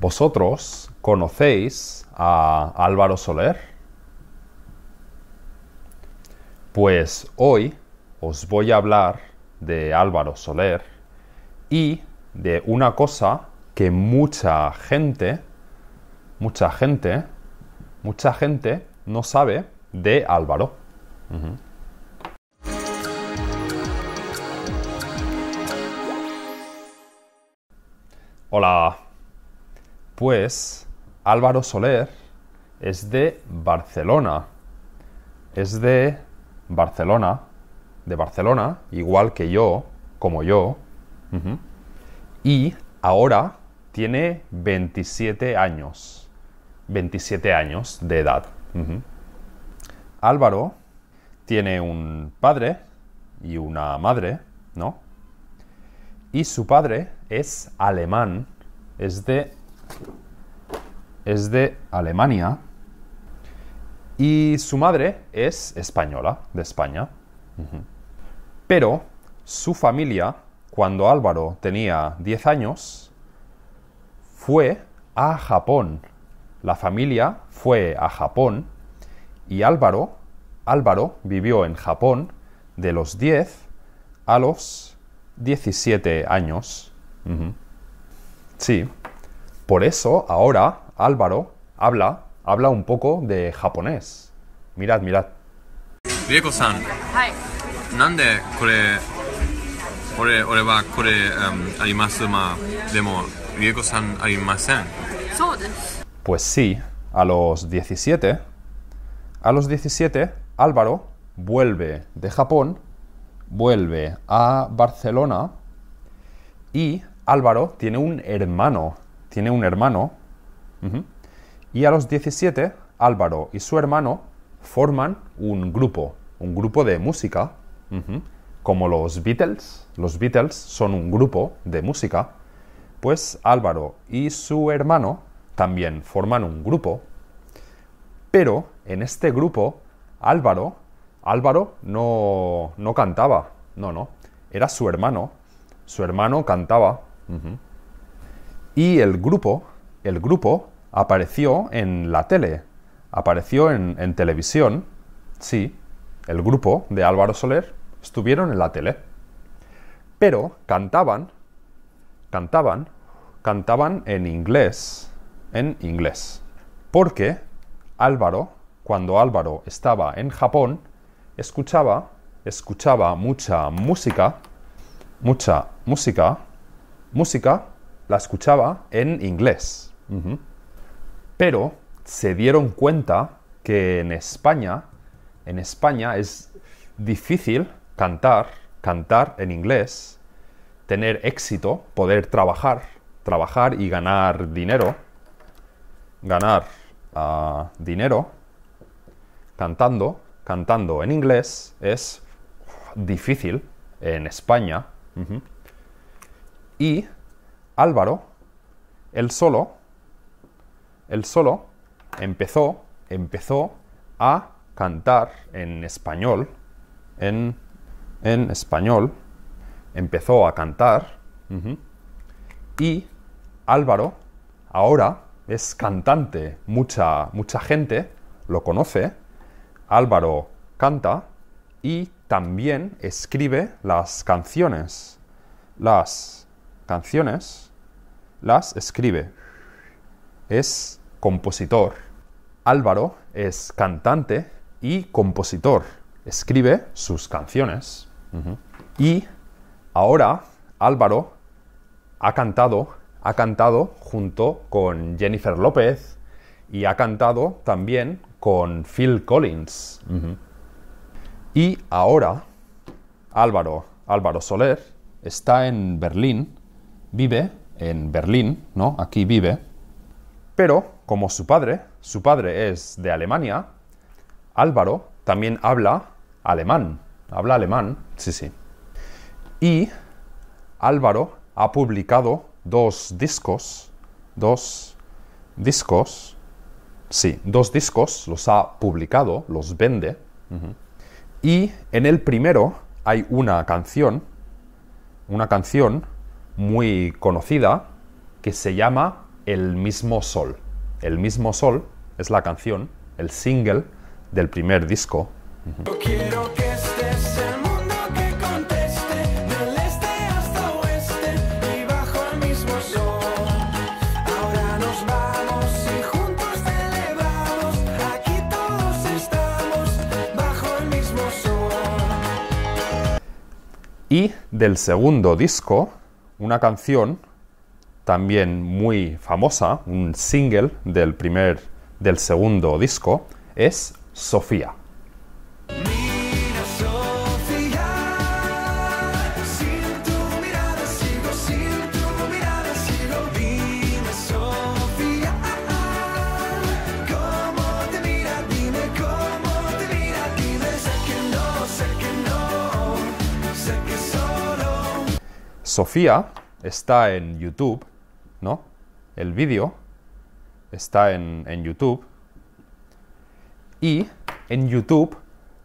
¿Vosotros conocéis a Álvaro Soler? Pues hoy os voy a hablar de Álvaro Soler y de una cosa que mucha gente, mucha gente, mucha gente no sabe de Álvaro. Hola, pues Álvaro Soler es de Barcelona. Es de Barcelona. De Barcelona, igual que yo, como yo. Y ahora tiene 27 años. 27 años de edad. Álvaro tiene un padre y una madre, ¿no? Y su padre es alemán, es de es de Alemania y su madre es española, de España. Pero su familia, cuando Álvaro tenía 10 años, fue a Japón. La familia fue a Japón y Álvaro, Álvaro vivió en Japón de los 10 a los 17 años. Sí. Por eso ahora Álvaro habla, habla un poco de japonés. Mirad, mirad. Rieko-san. Nande kore ore ore wa kore em, arimasu ma Rieko-san arimasen. Pues sí, a los 17 a los 17 Álvaro vuelve de Japón, vuelve a Barcelona y Álvaro tiene un hermano tiene un hermano. Y a los 17, Álvaro y su hermano forman un grupo, un grupo de música, como los Beatles. Los Beatles son un grupo de música. Pues Álvaro y su hermano también forman un grupo. Pero en este grupo, Álvaro, Álvaro no, no cantaba, no, no, era su hermano. Su hermano cantaba. Y el grupo, el grupo apareció en la tele, apareció en, en televisión, sí, el grupo de Álvaro Soler estuvieron en la tele. Pero cantaban, cantaban, cantaban en inglés, en inglés. Porque Álvaro, cuando Álvaro estaba en Japón, escuchaba, escuchaba mucha música, mucha música, música la escuchaba en inglés. Pero se dieron cuenta que en España, en España es difícil cantar, cantar en inglés, tener éxito, poder trabajar, trabajar y ganar dinero, ganar ah, dinero cantando, cantando en inglés es difícil en España. Y Álvaro, él solo, él solo empezó, empezó a cantar en español, en, español, empezó a cantar, y Álvaro ahora es cantante, mucha, mucha gente lo conoce, Álvaro canta y también escribe las canciones, las canciones las escribe. Es compositor. Álvaro es cantante y compositor. Escribe sus canciones. Y ahora Álvaro ha cantado, ha cantado junto con Jennifer López y ha cantado también con Phil Collins. Y ahora Álvaro, Álvaro Soler, está en Berlín, vive en Berlín, ¿no? Aquí vive. Pero, como su padre, su padre es de Alemania, Álvaro también habla alemán. Habla alemán, sí, sí. Y Álvaro ha publicado dos discos, dos discos, sí, dos discos, los ha publicado, los vende. Y en el primero hay una canción, una canción muy conocida que se llama El mismo sol. El mismo sol es la canción, el single del primer disco. Yo quiero que estés el mundo que conteste, del este hasta oeste y bajo el mismo sol. Ahora nos vamos y juntos te elevamos, aquí todos estamos bajo el mismo sol. Y del segundo disco una canción también muy famosa, un single del primer, del segundo disco, es Sofía. Sofía está en YouTube, ¿no? El vídeo está en, YouTube. Y en YouTube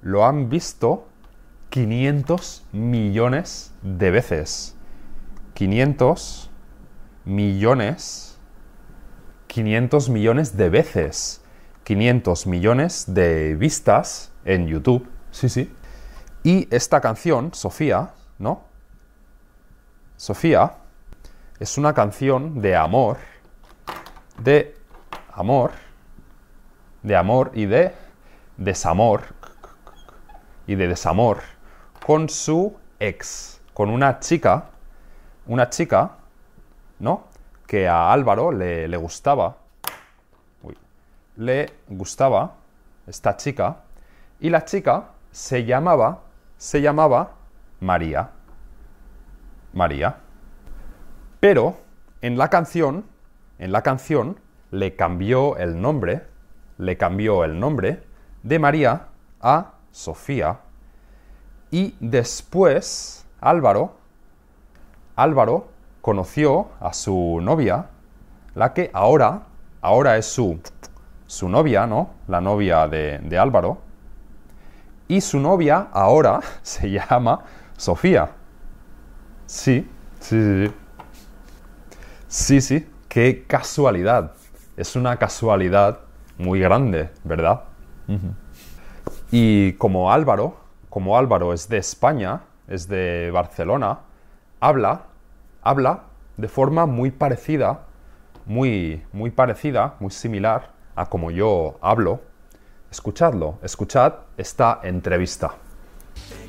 lo han visto 500 millones de veces. 500 millones. 500 millones de veces. 500 millones de vistas en YouTube. Sí, sí. Y esta canción, Sofía, ¿no? Sofía es una canción de amor, de amor, de amor y de desamor y de desamor con su ex, con una chica, una chica, ¿no? Que a Álvaro le, gustaba, le gustaba esta chica y la chica se llamaba, se llamaba María. María. Pero en la canción, en la canción le cambió el nombre, le cambió el nombre de María a Sofía y después Álvaro Álvaro conoció a su novia, la que ahora ahora es su su novia, ¿no? La novia de, de Álvaro. Y su novia ahora se llama Sofía. Sí, sí, sí. Sí, sí, qué casualidad. Es una casualidad muy grande, ¿verdad? Y como Álvaro, como Álvaro es de España, es de Barcelona, habla, habla de forma muy parecida, muy, muy parecida, muy similar a como yo hablo. Escuchadlo, escuchad esta entrevista.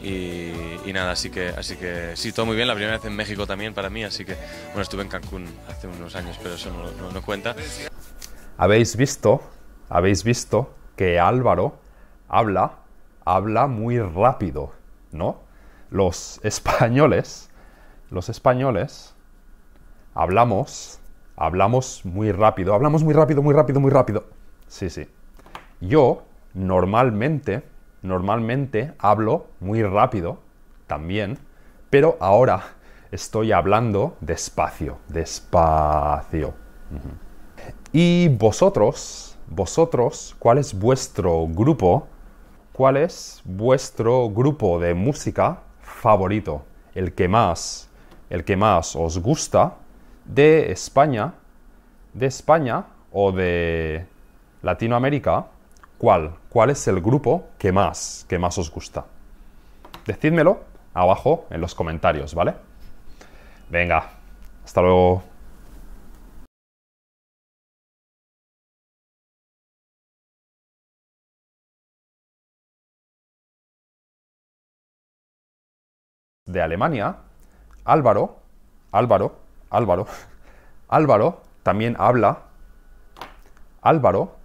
Y, nada, así que, así que sí, todo muy bien. La primera vez en México también para mí, así que bueno, estuve en Cancún hace unos años, pero eso no, no cuenta. Habéis visto, habéis visto que Álvaro habla, habla muy rápido, ¿no? Los españoles, los españoles hablamos, hablamos muy rápido, hablamos muy rápido, muy rápido, muy rápido. Sí, sí. Yo normalmente Normalmente hablo muy rápido también, pero ahora estoy hablando despacio, despacio. ¿Y vosotros? ¿Vosotros? ¿Cuál es vuestro grupo? ¿Cuál es vuestro grupo de música favorito? El que más, el que más os gusta de España, de España o de Latinoamérica cuál. es el grupo que más, que más os gusta? Decídmelo abajo en los comentarios, ¿vale? Venga, hasta luego. de Alemania, Álvaro, Álvaro, Álvaro, Álvaro también habla, Álvaro